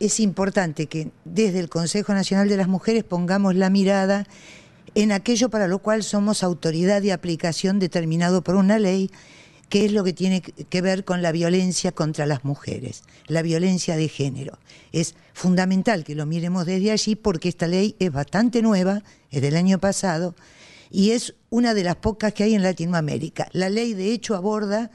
es importante que desde el Consejo Nacional de las Mujeres pongamos la mirada en aquello para lo cual somos autoridad de aplicación determinado por una ley, que es lo que tiene que ver con la violencia contra las mujeres, la violencia de género. Es fundamental que lo miremos desde allí porque esta ley es bastante nueva, es del año pasado, y es una de las pocas que hay en Latinoamérica. La ley de hecho aborda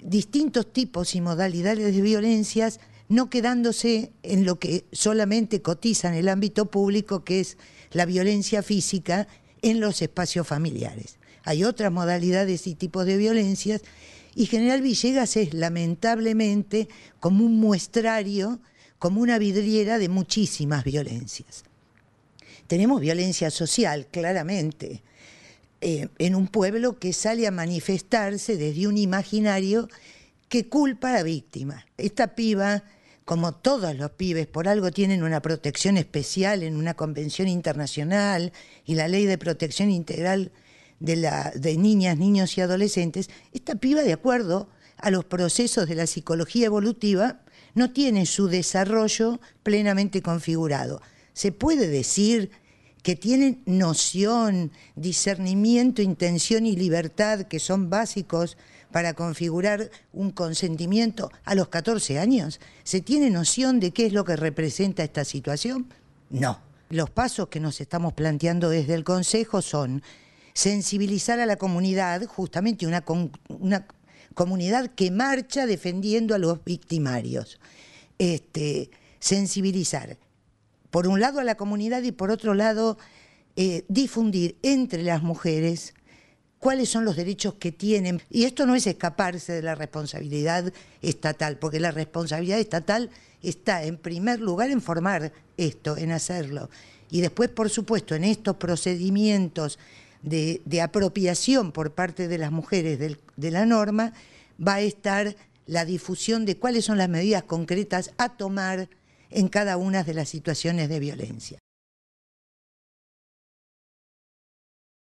distintos tipos y modalidades de violencias no quedándose en lo que solamente cotiza en el ámbito público, que es la violencia física en los espacios familiares. Hay otras modalidades y tipos de violencias, y General Villegas es lamentablemente como un muestrario, como una vidriera de muchísimas violencias. Tenemos violencia social, claramente, eh, en un pueblo que sale a manifestarse desde un imaginario que culpa a la víctima. Esta piba como todos los pibes, por algo tienen una protección especial en una convención internacional y la ley de protección integral de, niñas, niños y adolescentes, esta piba, de acuerdo a los procesos de la psicología evolutiva, no tiene su desarrollo plenamente configurado. Se puede decir que tienen noción, discernimiento, intención y libertad, que son básicos para configurar un consentimiento a los 14 años? ¿Se tiene noción de qué es lo que representa esta situación? No. Los pasos que nos estamos planteando desde el Consejo son sensibilizar a la comunidad, justamente una, comunidad que marcha defendiendo a los victimarios. Este, sensibilizar por un lado a la comunidad y por otro lado eh, difundir entre las mujeres cuáles son los derechos que tienen. Y esto no es escaparse de la responsabilidad estatal, porque la responsabilidad estatal está en primer lugar en formar esto, en hacerlo. Y después, por supuesto, en estos procedimientos de, apropiación por parte de las mujeres de la norma, va a estar la difusión de cuáles son las medidas concretas a tomar en cada una de las situaciones de violencia.